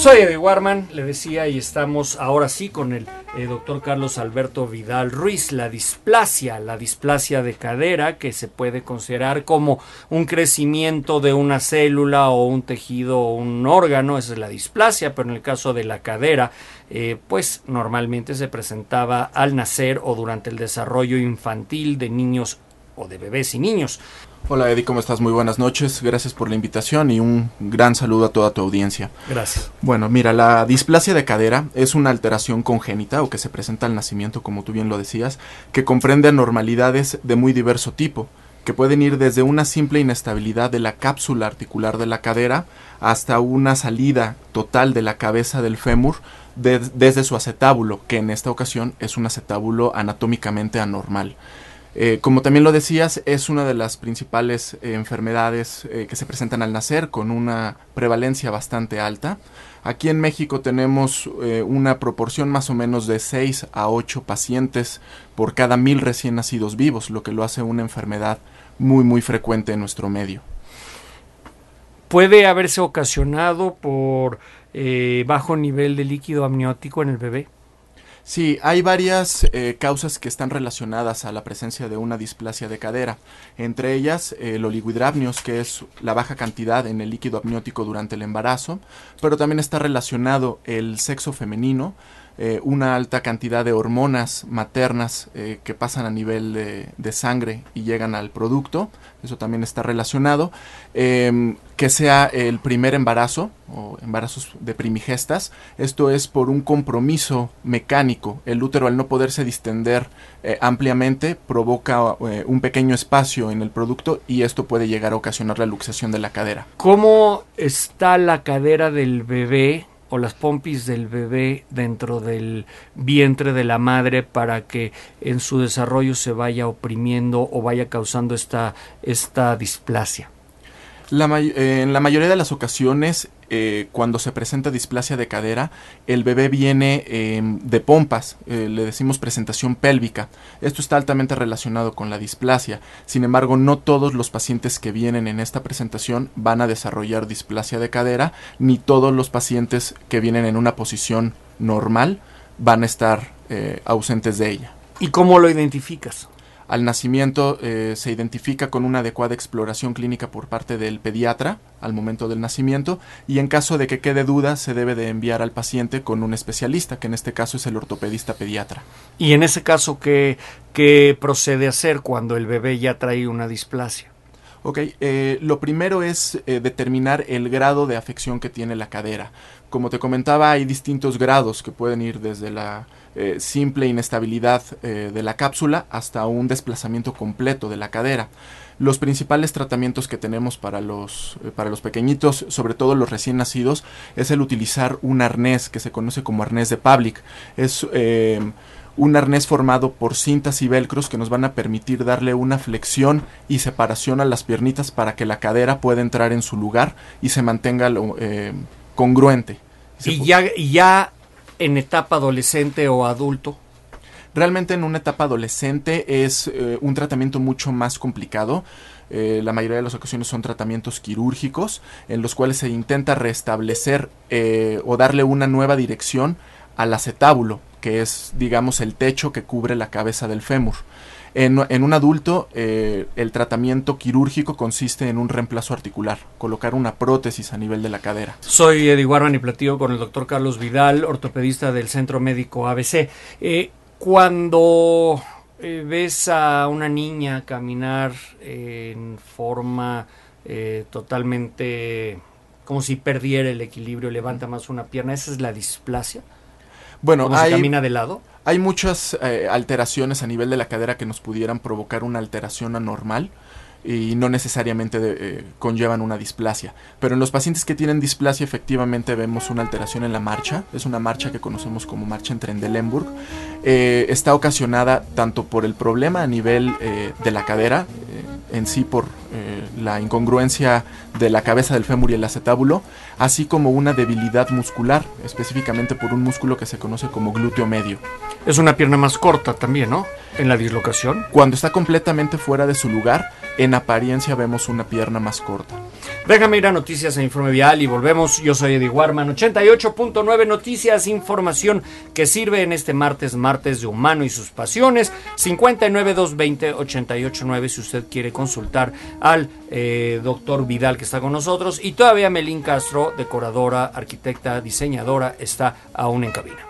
Soy Eddie Warman, le decía, y estamos ahora sí con el eh, doctor Carlos Alberto Vidal Ruiz, la displasia, la displasia de cadera, que se puede considerar como un crecimiento de una célula o un tejido o un órgano, esa es la displasia, pero en el caso de la cadera, eh, pues normalmente se presentaba al nacer o durante el desarrollo infantil de niños o de bebés y niños. Hola Eddie, ¿cómo estás? Muy buenas noches. Gracias por la invitación y un gran saludo a toda tu audiencia. Gracias. Bueno, mira, la displasia de cadera es una alteración congénita o que se presenta al nacimiento, como tú bien lo decías, que comprende anormalidades de muy diverso tipo, que pueden ir desde una simple inestabilidad de la cápsula articular de la cadera hasta una salida total de la cabeza del fémur desde su acetábulo, que en esta ocasión es un acetábulo anatómicamente anormal. Eh, como también lo decías, es una de las principales eh, enfermedades eh, que se presentan al nacer con una prevalencia bastante alta. Aquí en México tenemos una proporción más o menos de 6 a 8 pacientes por cada mil recién nacidos vivos, lo que lo hace una enfermedad muy muy frecuente en nuestro medio. Puede haberse ocasionado por bajo nivel de líquido amniótico en el bebé. Sí, hay varias eh, causas que están relacionadas a la presencia de una displasia de cadera, entre ellas eh, el oligohidramnios, que es la baja cantidad en el líquido amniótico durante el embarazo, pero también está relacionado el sexo femenino, eh, una alta cantidad de hormonas maternas eh, que pasan a nivel de, sangre y llegan al producto, eso también está relacionado, em, que sea el primer embarazo o embarazos de primigestas, esto es por un compromiso mecánico, el útero al no poderse distender eh, ampliamente provoca un pequeño espacio en el producto y esto puede llegar a ocasionar la luxación de la cadera. ¿Cómo está la cadera del bebé? o las pompis del bebé dentro del vientre de la madre para que en su desarrollo se vaya oprimiendo o vaya causando esta, esta displasia. Eh, en la mayoría de las ocasiones, eh, cuando se presenta displasia de cadera, el bebé viene em, de pompas, eh, le decimos presentación pélvica. Esto está altamente relacionado con la displasia. Sin embargo, no todos los pacientes que vienen en esta presentación van a desarrollar displasia de cadera, ni todos los pacientes que vienen en una posición normal van a estar ausentes de ella. ¿Y cómo lo identificas? al nacimiento eh, se identifica con una adecuada exploración clínica por parte del pediatra al momento del nacimiento y en caso de que quede duda se debe de enviar al paciente con un especialista, que en este caso es el ortopedista pediatra. Y en ese caso, ¿qué, qué procede a hacer cuando el bebé ya trae una displasia? Ok, eh, lo primero es eh, determinar el grado de afección que tiene la cadera. Como te comentaba, hay distintos grados que pueden ir desde la eh, simple inestabilidad de la cápsula hasta un desplazamiento completo de la cadera. Los principales tratamientos que tenemos para los, para los pequeñitos, sobre todo los recién nacidos, es el utilizar un arnés que se conoce como arnés de public. Es un arnés formado por cintas y velcros que nos van a permitir darle una flexión y separación a las piernitas para que la cadera pueda entrar en su lugar y se mantenga lo, eh, congruente. Y, ya, ya en etapa adolescente o adulto, Realmente en una etapa adolescente es eh, un tratamiento mucho más complicado. Eh, la mayoría de las ocasiones son tratamientos quirúrgicos en los cuales se intenta restablecer o darle una nueva dirección al acetábulo que es, digamos, el techo que cubre la cabeza del fémur. En, un adulto, eh, el tratamiento quirúrgico consiste en un reemplazo articular, colocar una prótesis a nivel de la cadera. Soy Eddie Warman y con el doctor Carlos Vidal, ortopedista del Centro Médico ABC. Eh, cuando eh, ves a una niña caminar en forma totalmente como si perdiera el equilibrio, levanta más una pierna, esa es la displasia. Bueno, hay, camina de lado? Hay muchas eh, alteraciones a nivel de la cadera que nos pudieran provocar una alteración anormal y no necesariamente eh, conllevan una displasia. Pero en los pacientes que tienen displasia efectivamente vemos una alteración en la marcha. Es una marcha que conocemos como marcha en tren eh, está ocasionada tanto por el problema a nivel de la cadera, en sí por la incongruencia de la cabeza del fémur y el acetábulo, así como una debilidad muscular, específicamente por un músculo que se conoce como glúteo medio. Es una pierna más corta también, ¿no? En la dislocación. Cuando está completamente fuera de su lugar, en apariencia vemos una pierna más corta. Déjame ir a noticias e informe vial y volvemos. Yo soy Eddie Warman, 88.9 Noticias, información que sirve en este martes, martes de Humano y sus pasiones. 59-220-889 si usted quiere consultar al eh, doctor Vidal que está con nosotros. Y todavía Melín Castro, decoradora, arquitecta, diseñadora, está aún en cabina.